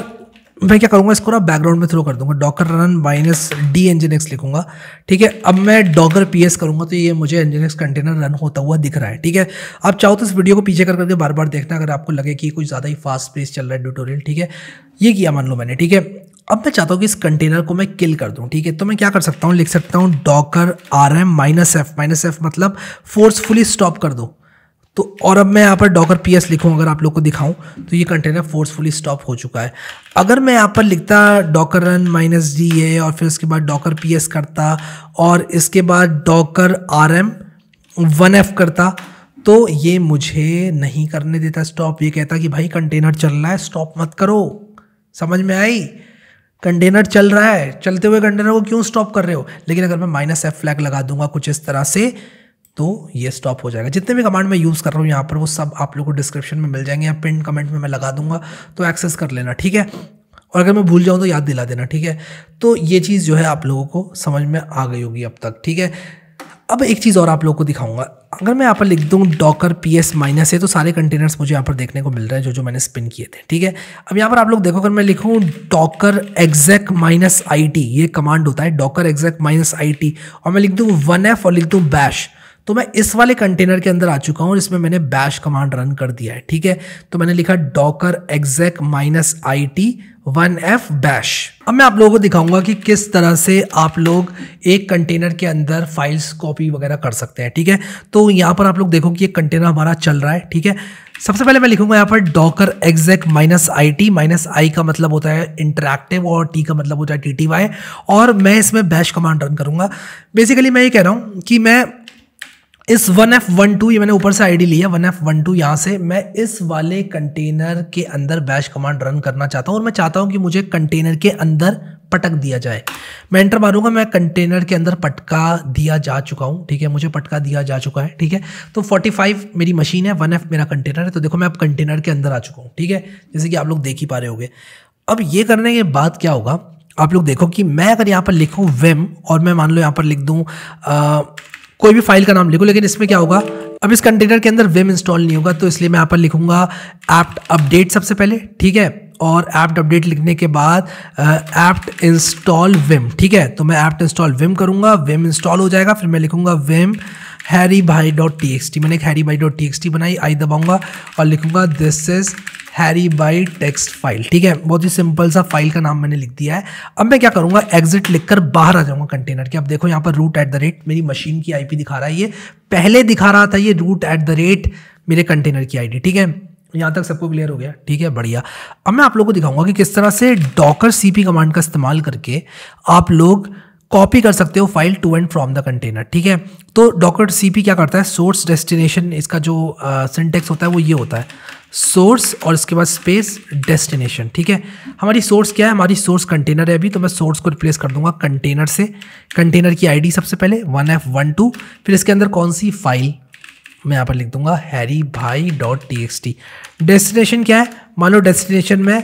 मैं क्या करूँगा इसको ना बैकग्राउंड में थ्रो कर दूंगा Docker run minus D nginx लिखूंगा ठीक है अब मैं डॉकर पी एस करूँगा तो ये मुझे इंजन एक्स कंटेनर रन होता हुआ दिख रहा है ठीक है आप चाहो तो इस वीडियो को पीछे कर करके बार बार देखना अगर आपको लगे कि कुछ ज़्यादा ही फास्ट पेस चल रहा है ट्यूटोरियल ठीक है ये किया मान लो मैंने ठीक है अब मैं चाहता हूँ कि इस कंटेनर को मैं किल कर दूँ ठीक है तो मैं क्या कर सकता हूँ लिख सकता हूँ Docker R M minus F minus F मतलब फोर्सफुली स्टॉप कर दो तो और अब मैं यहाँ पर डॉकर पी एस लिखूँ अगर आप लोग को दिखाऊँ तो ये कंटेनर फोर्सफुली स्टॉप हो चुका है अगर मैं यहाँ पर लिखता Docker run minus D A और फिर उसके बाद डॉकर पी एस करता और इसके बाद Docker R M one F करता तो ये मुझे नहीं करने देता स्टॉप ये कहता कि भाई कंटेनर चल रहा है स्टॉप मत करो समझ में आई कंटेनर चल रहा है चलते हुए कंटेनर को क्यों स्टॉप कर रहे हो लेकिन अगर मैं माइनस एफ फ्लैग लगा दूंगा कुछ इस तरह से तो ये स्टॉप हो जाएगा जितने भी कमांड मैं यूज़ कर रहा हूँ यहाँ पर वो सब आप लोगों को डिस्क्रिप्शन में मिल जाएंगे या पिन कमेंट में मैं लगा दूंगा तो एक्सेस कर लेना ठीक है और अगर मैं भूल जाऊँ तो याद दिला देना ठीक है तो ये चीज़ जो है आप लोगों को समझ में आ गई होगी अब तक ठीक है अब एक चीज़ और आप लोगों को दिखाऊंगा अगर मैं यहाँ पर लिख दूँ डॉकर पी एस माइनस है तो सारे कंटेनर्स मुझे यहाँ पर देखने को मिल रहे हैं जो जो मैंने स्पिन किए थे ठीक है अब यहाँ पर आप लोग देखो अगर मैं लिखूँ Docker exact minus I T ये कमांड होता है Docker exact minus I T और मैं लिख दूँ वन एफ और लिख दूँ बैश तो मैं इस वाले कंटेनर के अंदर आ चुका हूँ इसमें मैंने बैश कमांड रन कर दिया है ठीक है तो मैंने लिखा Docker exec minus I T one F bash अब मैं आप लोगों को दिखाऊंगा कि किस तरह से आप लोग एक कंटेनर के अंदर फाइल्स कॉपी वगैरह कर सकते हैं ठीक है तो यहाँ पर आप लोग देखो कि कंटेनर हमारा चल रहा है ठीक है सबसे पहले मैं लिखूंगा यहाँ पर Docker exec minus I T minus I का मतलब होता है इंटरैक्टिव और टी का मतलब होता है टी टी वाई और मैं इसमें बैश कमांड रन करूँगा बेसिकली मैं ये कह रहा हूँ कि मैं इस वन एफ वन टू ये मैंने ऊपर से आईडी लिया वन एफ वन टू यहाँ से मैं इस वाले कंटेनर के अंदर बैश कमांड रन करना चाहता हूँ और मैं चाहता हूँ कि मुझे कंटेनर के अंदर पटक दिया जाए मैं एंटर मारूंगा मैं कंटेनर के अंदर पटका दिया जा चुका हूँ ठीक है मुझे पटका दिया जा चुका है ठीक है तो 45 मेरी मशीन है वन एफ मेरा कंटेनर है तो देखो मैं अब कंटेनर के अंदर आ चुका हूँ ठीक है जैसे कि आप लोग देख ही पा रहे होगे अब ये करने के बाद क्या होगा आप लोग देखो कि मैं अगर यहाँ पर लिखूँ वेम और मैं मान लो यहाँ पर लिख दूँ कोई भी फाइल का नाम लिखो लेकिन इसमें क्या होगा अब इस कंटेनर के अंदर विम इंस्टॉल नहीं होगा तो इसलिए मैं यहाँ पर लिखूंगा ऐप्ट अपडेट सबसे पहले ठीक है और एप्ट अपडेट लिखने के बाद एप्ट इंस्टॉल विम ठीक है तो मैं ऐप्ट इंस्टॉल विम करूंगा विम इंस्टॉल हो जाएगा फिर मैं लिखूंगा विम हैरी भाई डॉट टी एक्स टी मैंने एक हैरी भाई डॉट टी एक्स टी बनाई आई दबाऊंगा और लिखूंगा दिस इज हैरी बाई टेक्स्ट फाइल ठीक है बहुत ही सिंपल सा फाइल का नाम मैंने लिख दिया है अब मैं क्या करूंगा एग्जिट लिखकर बाहर आ जाऊंगा कंटेनर के अब देखो यहाँ पर रूट एट द रेट मेरी मशीन की आईपी दिखा रहा है ये पहले दिखा रहा था ये रूट एट द रेट मेरे कंटेनर की आईडी ठीक है यहाँ तक सबको क्लियर हो गया ठीक है बढ़िया अब मैं आप लोग को दिखाऊंगा कि किस तरह से डॉकर पी कमांड का इस्तेमाल करके आप लोग कॉपी कर सकते हो file to and from the container ठीक है तो डॉक्टर सीपी क्या करता है सोर्स डेस्टिनेशन इसका जो सिंटेक्स होता है वो ये होता है सोर्स और इसके बाद स्पेस डेस्टिनेशन ठीक है हमारी सोर्स क्या है हमारी सोर्स कंटेनर है अभी तो मैं सोर्स को रिप्लेस कर दूंगा कंटेनर से कंटेनर की आईडी सबसे पहले वन एफ वन टू फिर इसके अंदर कौन सी फाइल मैं यहाँ पर लिख दूंगा हैरी भाई dot T X T destination क्या है मान लो डेस्टिनेशन में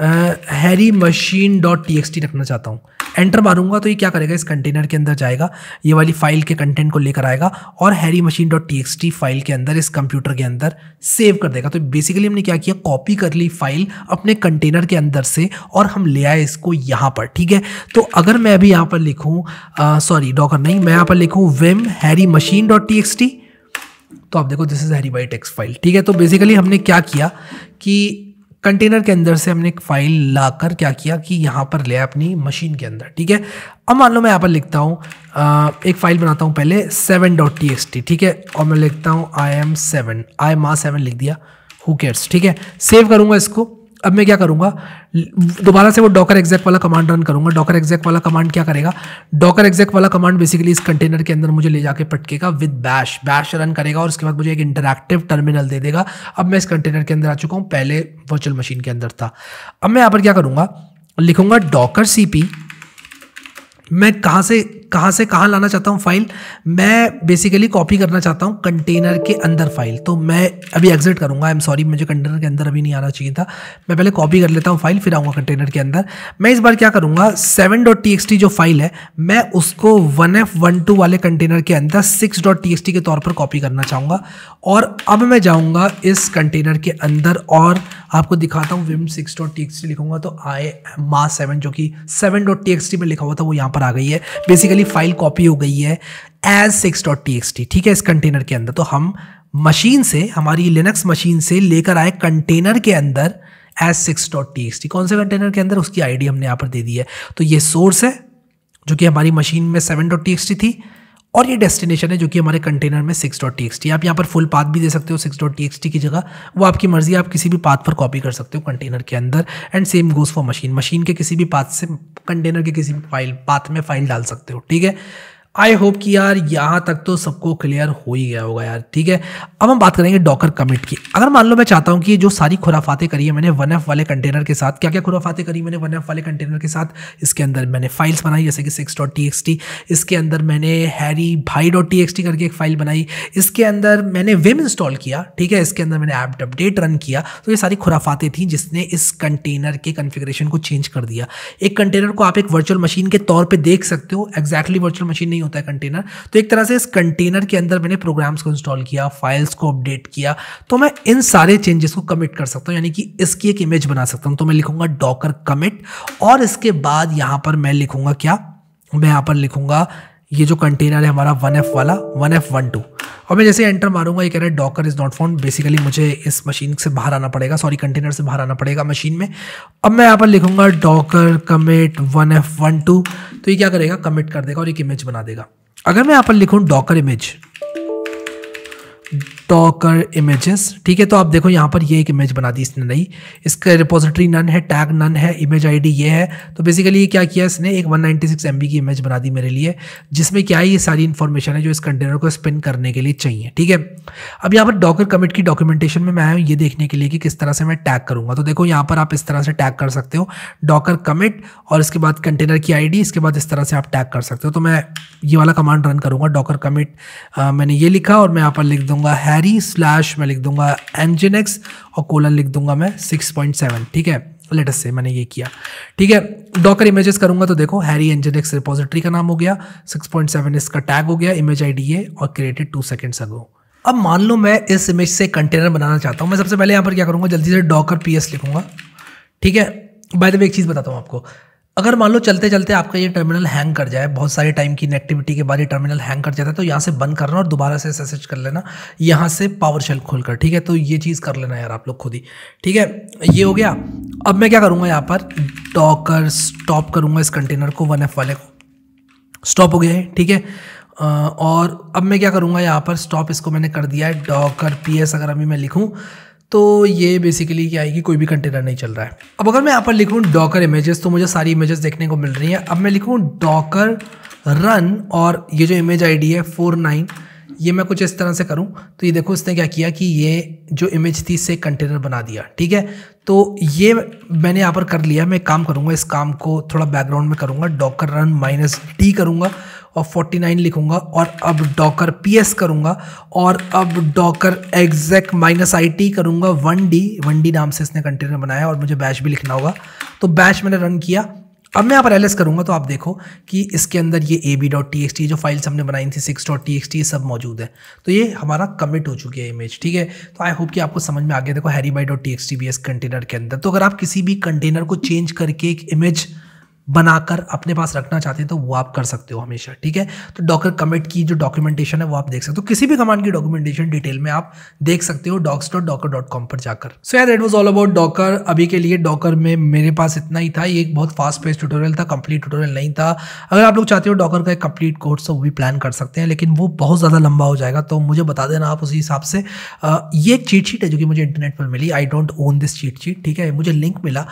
Harry machine dot T X T रखना चाहता हूँ एंटर मारूंगा तो ये क्या करेगा इस कंटेनर के अंदर जाएगा ये वाली फाइल के कंटेंट को लेकर आएगा और Harry machine dot T T file के अंदर इस कंप्यूटर के अंदर सेव कर देगा तो बेसिकली हमने क्या किया कॉपी कर ली फाइल अपने कंटेनर के अंदर से और हम ले आए इसको यहाँ पर ठीक है तो अगर मैं अभी यहाँ पर लिखूँ सॉरी डॉकर नहीं मैं यहाँ पर लिखूँ vim Harry machine dot T T X तो आप देखो this is Harry by text file ठीक है तो बेसिकली हमने क्या किया कि कंटेनर के अंदर से हमने एक फाइल लाकर क्या किया कि यहाँ पर ले अपनी मशीन के अंदर ठीक है अब मान लो मैं यहाँ पर लिखता हूँ एक फ़ाइल बनाता हूँ पहले seven dot T S T ठीक है और मैं लिखता हूँ आई एम सेवन आई मा सेवन लिख दिया हु केयर्स ठीक है सेव करूँगा इसको अब मैं क्या करूँगा दोबारा से वो डॉकर एग्जैक्ट वाला कमांड रन करूँगा डॉकर एग्जैक्ट वाला कमांड क्या करेगा डॉकर एग्जैक्ट वाला कमांड बेसिकली इस कंटेनर के अंदर मुझे ले जाके पटकेगा विद बैश बैश रन करेगा और उसके बाद मुझे एक इंटरेक्टिव टर्मिनल दे देगा अब मैं इस कंटेनर के अंदर आ चुका हूँ पहले वर्चुअल मशीन के अंदर था अब मैं यहाँ पर क्या करूँगा लिखूंगा डॉकर सी पी मैं कहाँ से कहाँ से कहाँ लाना चाहता हूँ फाइल मैं बेसिकली कॉपी करना चाहता हूँ कंटेनर के अंदर फाइल तो मैं अभी एग्जिट करूँगा आई एम सॉरी मुझे कंटेनर के अंदर अभी नहीं आना चाहिए था मैं पहले कॉपी कर लेता हूँ फाइल फिर आऊँगा कंटेनर के अंदर मैं इस बार क्या करूँगा seven dot T X T जो फाइल है मैं उसको वन एफ वन टू वाले कंटेनर के अंदर six dot T X T के तौर पर कॉपी करना चाहूँगा और अब मैं जाऊँगा इस कंटेनर के अंदर और आपको दिखाता हूँ vim six dot T X T लिखूंगा तो आई मा सेवन जो कि seven dot T X T में लिखा हुआ था वो यहाँ पर आ गई है बेसिकली फाइल कॉपी हो गई है as six dot T X T ठीक है इस कंटेनर के अंदर तो हम मशीन से हमारी लिनक्स मशीन से लेकर आए कंटेनर के अंदर as six dot T X T कौन से कंटेनर के अंदर उसकी आईडी हमने यहाँ पर दे दी है तो ये सोर्स है जो कि हमारी मशीन में seven dot T X T थी और ये डेस्टिनेशन है जो कि हमारे कंटेनर में सिक्स डॉट टी आप यहाँ पर फुल पाथ भी दे सकते हो सिक्स डॉट टी की जगह वो आपकी मर्जी आप किसी भी पाथ पर कॉपी कर सकते हो कंटेनर के अंदर and same goes for machine machine के किसी भी पाथ से कंटेनर के किसी भी फाइल पाथ में फाइल डाल सकते हो ठीक है आई होप कि यार यहाँ तक तो सबको क्लियर हो ही गया होगा यार ठीक है अब हम बात करेंगे डॉकर कमिट की अगर मान लो मैं चाहता हूँ कि जो सारी खुराफातें करी है मैंने वन एफ वाले कंटेनर के साथ क्या क्या खुराफातें करी मैंने वन एफ वाले कंटेनर के साथ इसके अंदर मैंने फाइल्स बनाई जैसे कि six dot T X T इसके अंदर मैंने हैरी भाई डॉट टी एक्स टी करके एक फाइल बनाई इसके अंदर मैंने विम इंस्टॉल किया ठीक है इसके अंदर मैंने ऐप अपडेट रन किया तो ये सारी खुराफातें थी जिसने इस कंटेनर के कन्फिग्रेशन को चेंज कर दिया एक कंटेनर को आप एक वर्चुअल मशीन के तौर पर देख सकते हो एग्जैक्टली वर्चुअल मशीन नहीं नहीं होता है कंटेनर तो एक तरह से इस कंटेनर के अंदर मैंने प्रोग्राम्स को इंस्टॉल किया फाइल्स को अपडेट किया तो मैं इन सारे चेंजेस को कमिट कर सकता हूँ यानी कि इसकी एक इमेज बना सकता हूँ तो मैं लिखूंगा डॉकर कमिट और इसके बाद यहाँ पर मैं लिखूंगा क्या मैं यहाँ पर लिखूंगा ये जो कंटेनर है हमारा वन एफ वाला वन एफ वन टू और मैं जैसे एंटर मारूंगा ये कह रहा है docker is not found basically मुझे इस मशीन से बाहर आना पड़ेगा सॉरी कंटेनर से बाहर आना पड़ेगा मशीन में अब मैं यहाँ पर लिखूंगा docker commit one F one two तो ये क्या करेगा कमिट कर देगा और एक इमेज बना देगा अगर मैं यहाँ पर लिखूँ डॉकर इमेज स्टॉकर इमेजेस ठीक है तो आप देखो यहाँ पर ये एक इमेज बना दी इसने नई इसका रिपोजिटरी नन है टैग नन है इमेज आईडी ये है तो बेसिकली ये क्या किया इसने एक 196 MB की इमेज बना दी मेरे लिए जिसमें क्या है ये सारी इन्फॉर्मेशन है जो इस कंटेनर को स्पिन करने के लिए चाहिए ठीक है अब यहाँ पर डॉकर कमिट की डॉक्यूमेंटेशन में मैं आया हूँ ये देखने के लिए कि किस तरह से मैं टैग करूँगा तो देखो यहाँ पर आप इस तरह से टैग कर सकते हो डॉकर कमिट और इसके बाद कंटेनर की आई इसके बाद इस तरह से आप टैग कर सकते हो तो मैं ये वाला कमांड रन करूँगा डॉकर कमिट मैंने ये लिखा और मैं यहाँ पर लिख दूंगा है हैरी स्लैश मैं लिख दूंगा एनजेनेक्स और कोलन लिख दूंगा मैं सिक्स पॉइंट सेवन ठीक है लेटस से मैंने ये किया ठीक है डॉकर इमेजेस करूंगा तो देखो हैरी एनजेनेक्स रिपोजिटरी का नाम हो गया 6.7 इसका टैग हो गया इमेज आई डी है और क्रिएटेड टू सेकेंड्स अगो अब मान लो मैं इस इमेज से कंटेनर बनाना चाहता हूँ मैं सबसे पहले यहाँ पर क्या करूँगा जल्दी से डॉकर पी लिखूंगा ठीक है बाय द वे एक चीज़ बताता हूँ आपको अगर मान लो चलते चलते आपका ये टर्मिनल हैंग कर जाए बहुत सारे टाइम की नेक्टिविटी के बाद ये टर्मिनल हैंग कर जाता है तो यहाँ से बंद करना और दोबारा से एस कर लेना यहाँ से पावर शेल खोल कर ठीक है तो ये चीज़ कर लेना यार आप लोग खुद ही ठीक है ये हो गया अब मैं क्या करूँगा यहाँ पर डॉकर स्टॉप करूँगा इस कंटेनर को वन एफ वाले को स्टॉप हो गया है ठीक है और अब मैं क्या करूँगा यहाँ पर स्टॉप इसको मैंने कर दिया है डॉकर पी एस अगर अभी मैं लिखूँ तो ये बेसिकली क्या आएगी कोई भी कंटेनर नहीं चल रहा है अब अगर मैं यहाँ पर लिखूँ डॉकर इमेजेस तो मुझे सारी इमेजेस देखने को मिल रही हैं अब मैं लिखूँ डॉकर रन और ये जो इमेज आईडी है फोर नाइन ये मैं कुछ इस तरह से करूं तो ये देखो इसने क्या किया कि ये जो इमेज थी इससे कंटेनर बना दिया ठीक है तो ये मैंने यहाँ पर कर लिया मैं काम करूँगा इस काम को थोड़ा बैकग्राउंड में करूँगा डॉकर रन माइनस डी करूँगा और 49 लिखूंगा और अब डॉकर पी एस करूँगा और अब docker exact minus I T करूँगा वन डी वन डी नाम से इसने कंटेनर बनाया और मुझे बैश भी लिखना होगा तो बैश मैंने रन किया अब मैं यहाँ पर एल करूँगा तो आप देखो कि इसके अंदर ये A B dot T X T जो फाइल्स हमने बनाई थी six dot T X T ये सब मौजूद है तो ये हमारा कमिट हो चुकी है इमेज ठीक है तो आई होप कि आपको समझ में आ गया देखो Harry by dot T X T B S container के अंदर तो अगर आप किसी भी कंटेनर को चेंज करके एक इमेज बनाकर अपने पास रखना चाहते हैं तो वो आप कर सकते हो हमेशा ठीक है तो डॉकर कमिट की जो डॉक्यूमेंटेशन है वो आप देख सकते हो तो किसी भी कमांड की डॉक्यूमेंटेशन डिटेल में आप देख सकते हो docs dot docker dot com पर जाकर सो यार it was all about docker अभी के लिए डॉकर में मेरे पास इतना ही था ये एक बहुत फास्ट पेस्ट ट्यूटोरियल था कंप्लीट ट्यूटोरियल नहीं था अगर आप लोग चाहते हो डॉकर का एक कंप्लीट कोर्स तो वो भी प्लान कर सकते हैं लेकिन वो बहुत ज़्यादा लंबा हो जाएगा तो मुझे बता देना आप उसी हिसाब से ये एक चीट शीट है जो कि मुझे इंटरनेट पर मिली I don't own this cheat sheet ठीक है मुझे लिंक मिला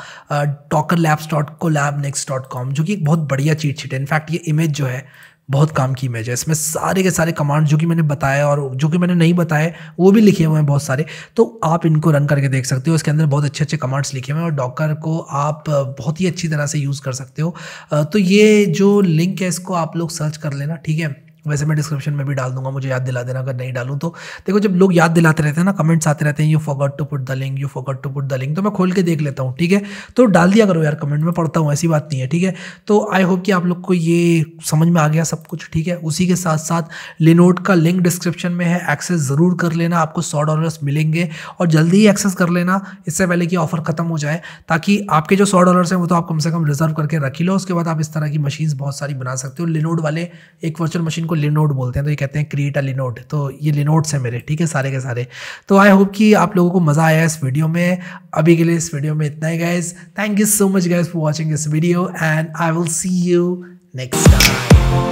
docker labs dot co lab next dot dot com जो कि एक बहुत बढ़िया चीट शीट है इनफैक्ट ये इमेज जो है बहुत काम की इमेज है इसमें सारे के सारे कमांड जो कि मैंने बताया और जो कि मैंने नहीं बताए वो भी लिखे हुए हैं बहुत सारे तो आप इनको रन करके देख सकते हो इसके अंदर बहुत अच्छे अच्छे कमांड्स लिखे हुए हैं और डॉकर को आप बहुत ही अच्छी तरह से यूज़ कर सकते हो तो ये जो लिंक है इसको आप लोग सर्च कर लेना ठीक है वैसे मैं डिस्क्रिप्शन में भी डाल दूंगा मुझे याद दिला देना अगर नहीं डालूँ तो देखो जब लोग याद दिलाते रहते हैं ना कमेंट्स आते रहते हैं you forgot to put the link you forgot to put the link तो मैं खोल के देख लेता हूँ ठीक है तो डाल दिया करो यार कमेंट में पढ़ता हूँ ऐसी बात नहीं है ठीक है तो आई होप कि आप लोग को ये समझ में आ गया सब कुछ ठीक है उसी के साथ साथ लिनोट का लिंक डिस्क्रिप्शन में है एक्सेस ज़रूर कर लेना आपको सौ डॉलर्स मिलेंगे और जल्दी ही एक्सेस कर लेना इससे पहले कि ऑफर ख़त्म हो जाए ताकि आपके जो सौ डॉलर्स हैं वो तो आप कम से कम रिजर्व करके रख ही लो उसके बाद आप इस तरह की मशीन्स बहुत सारी बना सकते हो लिनोड वाले एक वर्चुअल मशीन को लिनोड बोलते हैं तो ये कहते हैं क्रिएट अ लिनोड तो ये लिनोड्स हैं मेरे ठीक है सारे के सारे तो आई होप कि आप लोगों को मज़ा आया इस वीडियो में अभी के लिए इस वीडियो में इतना ही guys thank you so much guys for watching this video and I will see you next time